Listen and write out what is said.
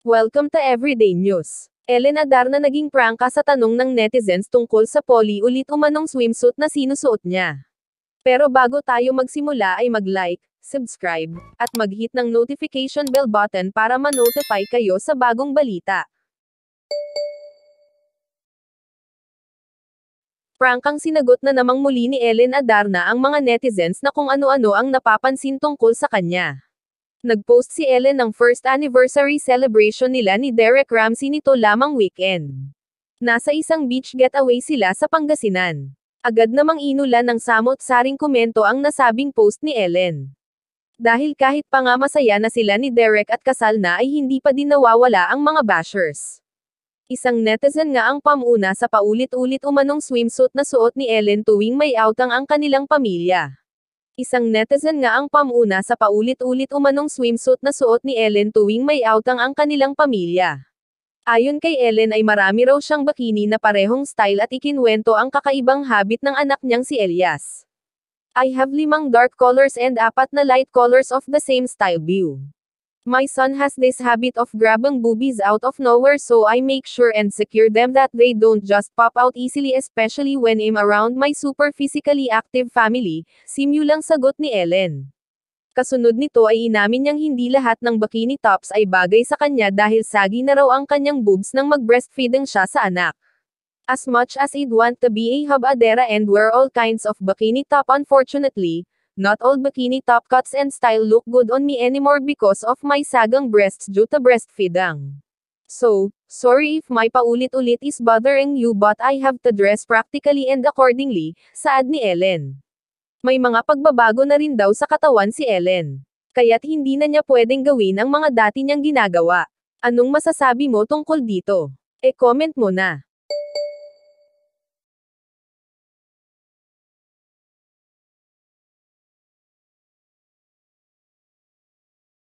Welcome to Everyday News. Ellen Adarna naging prangka sa tanong ng netizens tungkol sa poli ulit umanong swimsuit na sinusuot niya. Pero bago tayo magsimula ay mag-like, subscribe, at mag-hit ng notification bell button para ma-notify kayo sa bagong balita. Prangkang sinagot na namang muli ni Ellen Adarna ang mga netizens na kung ano-ano ang napapansin tungkol sa kanya. Nagpost si Ellen ng first anniversary celebration nila ni Derek Ramsey nito lamang weekend. Nasa isang beach getaway sila sa Pangasinan. Agad namang inulan ng samot saring komento ang nasabing post ni Ellen. Dahil kahit pa nga masaya na sila ni Derek at kasal na ay hindi pa din nawawala ang mga bashers. Isang netizen nga ang pamuna sa paulit-ulit umanong swimsuit na suot ni Ellen tuwing may outang ang kanilang pamilya. Isang netizen nga ang pamuna sa paulit-ulit umanong swimsuit na suot ni Ellen tuwing may outang ang kanilang pamilya. Ayon kay Ellen ay marami raw siyang bikini na parehong style at ikinwento ang kakaibang habit ng anak niyang si Elias. I have limang dark colors and apat na light colors of the same style view. My son has this habit of grabbing boobies out of nowhere so I make sure and secure them that they don't just pop out easily especially when I'm around my super physically active family, lang sagot ni Ellen. Kasunod nito ay inamin niyang hindi lahat ng bikini tops ay bagay sa kanya dahil sagi na raw ang kanyang boobs nang mag-breastfeeding siya sa anak. As much as I'd want to be a habadera and wear all kinds of bikini top unfortunately, Not all bikini top cuts and style look good on me anymore because of my sagang breasts due to breastfeeding. So, sorry if my paulit-ulit is bothering you but I have to dress practically and accordingly, saad ni Ellen. May mga pagbabago na rin daw sa katawan si Ellen. Kaya't hindi na niya pwedeng gawin ang mga dati niyang ginagawa. Anong masasabi mo tungkol dito? E comment mo na.